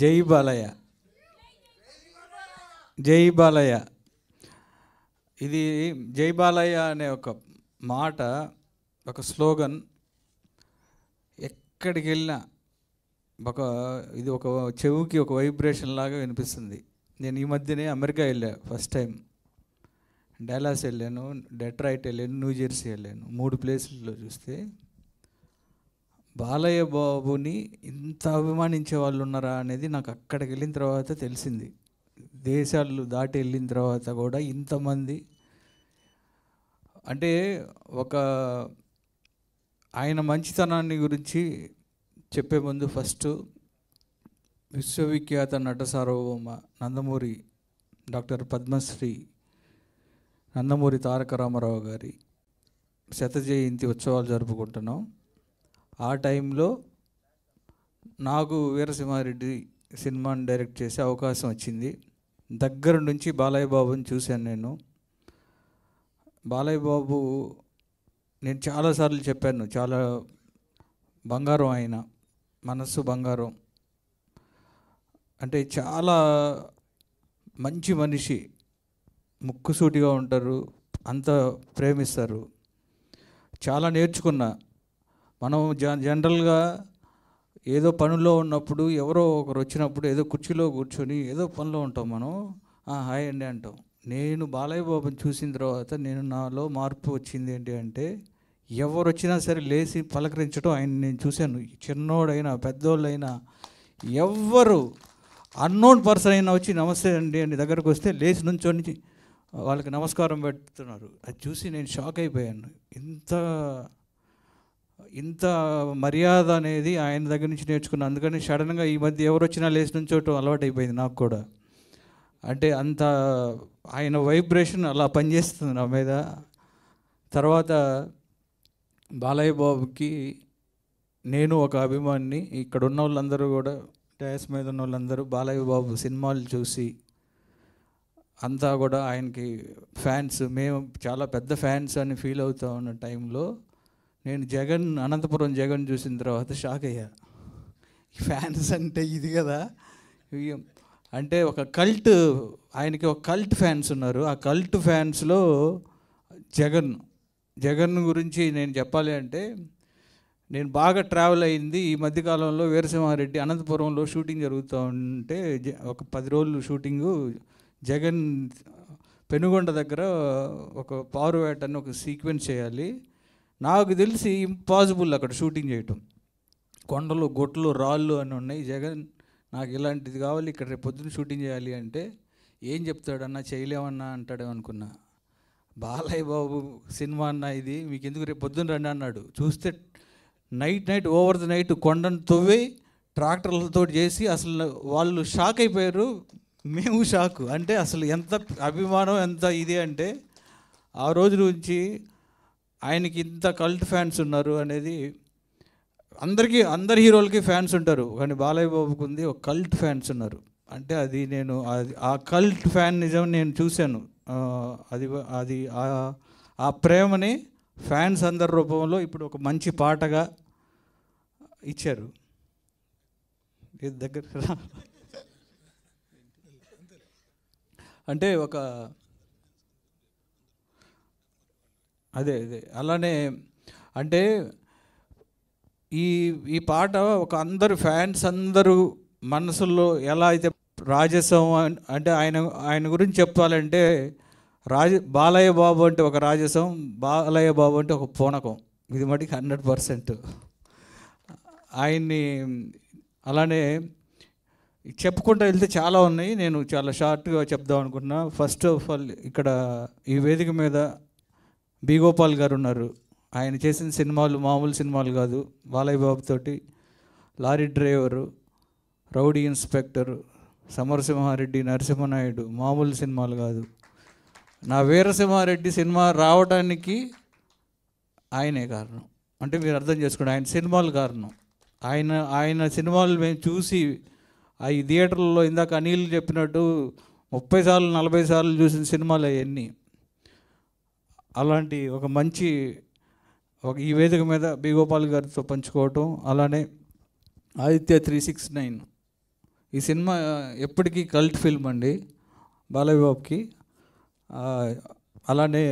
జై బాలయ్య జై బాలయ్య ఇది జై బాలయ్య అనే ఒక మాట ఒక స్లోగన్ ఎక్కడికి వెళ్ళినా ఒక ఇది ఒక చెవుకి ఒక వైబ్రేషన్ లాగా వినిపిస్తుంది నేను ఈ మధ్యనే అమెరికా వెళ్ళా ఫస్ట్ టైం డైలాస్ వెళ్ళాను డెట్రాయిట్ వెళ్ళాను న్యూ జెర్సీ వెళ్ళాను మూడు ప్లేసుల్లో చూస్తే బాలయ్య బాబుని ఇంత అభిమానించే వాళ్ళు ఉన్నారా అనేది నాకు అక్కడికి వెళ్ళిన తర్వాత తెలిసింది దేశాలు దాటి వెళ్ళిన తర్వాత కూడా ఇంతమంది అంటే ఒక ఆయన మంచితనాన్ని గురించి చెప్పే ముందు ఫస్ట్ విశ్వవిఖ్యాత నట సార్వభౌమ నందమూరి డాక్టర్ పద్మశ్రీ నందమూరి తారక రామారావు గారి శత జయంతి ఉత్సవాలు జరుపుకుంటున్నాం ఆ టైంలో నాకు వీరసింహారెడ్డి సినిమాని డైరెక్ట్ చేసే అవకాశం వచ్చింది దగ్గర నుంచి బాలయ్య బాబుని చూశాను నేను బాలయ్య బాబు నేను చాలాసార్లు చెప్పాను చాలా బంగారం ఆయన మనస్సు బంగారం అంటే చాలా మంచి మనిషి ముక్కుసూటిగా ఉంటారు అంత ప్రేమిస్తారు చాలా నేర్చుకున్నా మనం జ జనరల్గా ఏదో పనుల్లో ఉన్నప్పుడు ఎవరో ఒకరు వచ్చినప్పుడు ఏదో కుర్చీలో కూర్చొని ఏదో పనిలో ఉంటాం మనం హాయ్ అండి అంటాం నేను బాలయ్య బాబుని చూసిన తర్వాత నేను నాలో మార్పు వచ్చింది ఏంటి అంటే ఎవరు వచ్చినా సరే లేచి పలకరించడం ఆయన నేను చూశాను చిన్నోడైనా పెద్దోళ్ళైనా ఎవ్వరు అన్నోన్ పర్సన్ అయినా వచ్చి నమస్తే అండి అని దగ్గరకు వస్తే లేచి నుంచి వాళ్ళకి నమస్కారం పెడుతున్నారు అది చూసి నేను షాక్ అయిపోయాను ఇంత ఇంత మర్యాద అనేది ఆయన దగ్గర నుంచి నేర్చుకున్నాను అందుకని సడన్గా ఈ మధ్య ఎవరు వచ్చినా లేచి అలవాటు అయిపోయింది నాకు కూడా అంటే అంత ఆయన వైబ్రేషన్ అలా పనిచేస్తుంది నా మీద తర్వాత బాలయ్య బాబుకి నేను ఒక అభిమాని ఇక్కడ ఉన్న వాళ్ళందరూ కూడా డయాస్ మీద ఉన్న వాళ్ళందరూ బాలయ్య బాబు సినిమాలు చూసి అంతా కూడా ఆయనకి ఫ్యాన్స్ మేము చాలా పెద్ద ఫ్యాన్స్ అని ఫీల్ అవుతా ఉన్న టైంలో నేను జగన్ అనంతపురం జగన్ చూసిన తర్వాత షాక్ అయ్యా ఫ్యాన్స్ అంటే ఇది కదా అంటే ఒక కల్ట్ ఆయనకి ఒక కల్ట్ ఫ్యాన్స్ ఉన్నారు ఆ కల్ట్ ఫ్యాన్స్లో జగన్ జగన్ గురించి నేను చెప్పాలి అంటే నేను బాగా ట్రావెల్ అయింది ఈ మధ్యకాలంలో వీరసింహారెడ్డి అనంతపురంలో షూటింగ్ జరుగుతూ ఉంటే ఒక పది రోజులు షూటింగు జగన్ పెనుగొండ దగ్గర ఒక పారువేట అని ఒక సీక్వెన్స్ చేయాలి నాకు తెలిసి ఇంపాసిబుల్ అక్కడ షూటింగ్ చేయటం కొండలు గొట్లు రాళ్ళు అని ఉన్నాయి జగన్ నాకు ఇలాంటిది కావాలి ఇక్కడ రేపు పొద్దున్న షూటింగ్ చేయాలి అంటే ఏం చెప్తాడన్నా చేయలేమన్నా అంటాడే అనుకున్నా బాలయ్య బాబు సినిమా అన్న ఇది మీకు ఎందుకు రేపు పొద్దున్న రండి అన్నాడు చూస్తే night night over the night కొండను తవ్వి ట్రాక్టర్లతో చేసి అసలు వాళ్ళు షాక్ అయిపోయారు మేము షాక్ అంటే అసలు ఎంత అభిమానం ఎంత ఇది అంటే ఆ రోజు నుంచి ఆయనకి ఇంత కల్ట్ ఫ్యాన్స్ ఉన్నారు అనేది అందరికీ అందరి హీరోలకి ఫ్యాన్స్ ఉంటారు కానీ బాలయ్య బాబుకు ఉంది ఒక కల్ట్ ఫ్యాన్స్ ఉన్నారు అంటే అది నేను అది ఆ కల్ట్ ఫ్యాన్ నిజం నేను చూశాను అది అది ఆ ప్రేమని ఫ్యాన్స్ అందరి రూపంలో ఇప్పుడు ఒక మంచి పాటగా ఇచ్చారు దగ్గర అంటే ఒక అదే అదే అలానే అంటే ఈ ఈ పాట ఒక అందరు ఫ్యాన్స్ అందరూ మనసుల్లో ఎలా అయితే రాజసం అంటే ఆయన ఆయన గురించి చెప్పాలంటే రాజ బాలయ్య బాబు అంటే ఒక రాజసం బాలయ్య బాబు అంటే ఒక పూనకం ఇది మటుకు హండ్రెడ్ పర్సెంట్ ఆయన్ని అలానే చెప్పుకుంటూ వెళ్తే చాలా ఉన్నాయి నేను చాలా షార్ట్గా చెప్దాం అనుకుంటున్నా ఫస్ట్ ఆఫ్ ఆల్ ఇక్కడ ఈ వేదిక మీద బీగోపాల్ గారు ఉన్నారు ఆయన చేసిన సినిమాలు మామూలు సినిమాలు కాదు బాలయ్య బాబుతోటి lorry driver rowdy inspector Samarasimha Reddy Narasimha Naidu మామూలు సినిమాలు కాదు నా వీరసింహారెడ్డి సినిమా రావడానికి ఆయనే కారణం అంటే మీరు అర్థం చేసుకోండి ఆయన సినిమాలు కారణం ఆయన ఆయన సినిమాలు మేము చూసి ఆ ఈ థియేటర్లో ఇందాక అనిల్ చెప్పినట్టు ముప్పై సార్లు నలభై సార్లు చూసిన సినిమాలు అవన్నీ అలాంటి ఒక మంచి ఒక ఈ వేదిక మీద బి గోపాల్ గారితో పంచుకోవటం అలానే ఆదిత్య త్రీ సిక్స్ నైన్ ఈ సినిమా ఎప్పటికీ కల్ట్ ఫిల్మ్ అండి బాలయ్యబాబుకి అలానే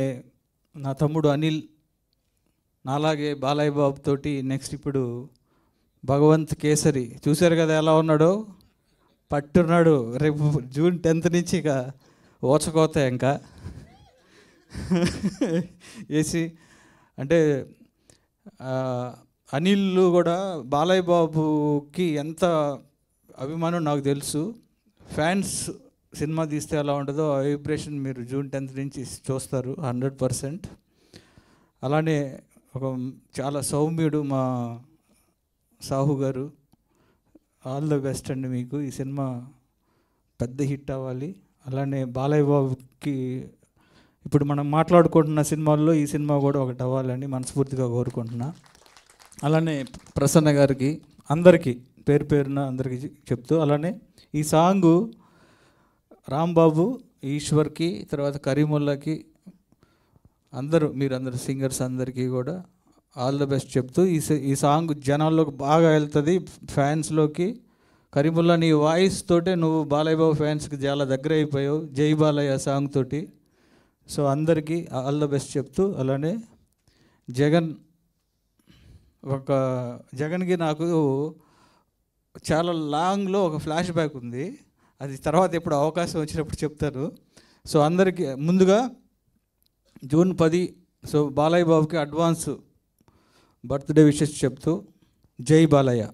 నా తమ్ముడు అనిల్ నాలాగే బాలయ్య బాబు తోటి నెక్స్ట్ ఇప్పుడు భగవంత్ కేసరి చూశారు కదా ఎలా ఉన్నాడో పట్టున్నాడు రేపు జూన్ టెన్త్ నుంచి ఇక ఓచకోత ఇంకా వేసి అంటే అనిల్ కూడా బాలయ్య బాబుకి ఎంత అభిమానం నాకు తెలుసు ఫ్యాన్స్ సినిమా తీస్తే ఎలా ఉంటుందో ఆ వైబ్రేషన్ మీరు జూన్ టెన్త్ నుంచి చూస్తారు హండ్రెడ్ పర్సెంట్ అలానే ఒక చాలా సౌమ్యుడు మా సాహు గారు ఆల్ ద బెస్ట్ అండి మీకు ఈ సినిమా పెద్ద హిట్ అవ్వాలి అలానే బాలయ్య బాబుకి ఇప్పుడు మనం మాట్లాడుకుంటున్న సినిమాల్లో ఈ సినిమా కూడా ఒకటి అవ్వాలని మనస్ఫూర్తిగా కోరుకుంటున్నా అలానే ప్రసన్న గారికి అందరికీ పేరు పేరున అందరికీ చెప్తూ అలానే ఈ సాంగు రాంబాబు ఈశ్వర్కి తర్వాత కరీముల్లాకి అందరూ అందరు సింగర్స్ అందరికీ కూడా ఆల్ ద బెస్ట్ చెప్తూ ఈ ఈ సాంగ్ జనాల్లోకి బాగా వెళ్తుంది ఫ్యాన్స్లోకి కరీముల్లా నీ వాయిస్ తోటే నువ్వు బాలయ్య బాబు ఫ్యాన్స్కి చాలా దగ్గర అయిపోయావు జై బాలయ్య సాంగ్ తోటి సో అందరికీ ఆల్ ద బెస్ట్ చెప్తూ అలానే జగన్ ఒక జగన్కి నాకు చాలా లాంగ్లో ఒక ఫ్లాష్ బ్యాక్ ఉంది అది తర్వాత ఎప్పుడు అవకాశం వచ్చినప్పుడు చెప్తారు సో అందరికీ ముందుగా జూన్ పది సో బాలయ్య బాబుకి అడ్వాన్స్ బర్త్డే విషెస్ చెప్తూ జై బాలయ్య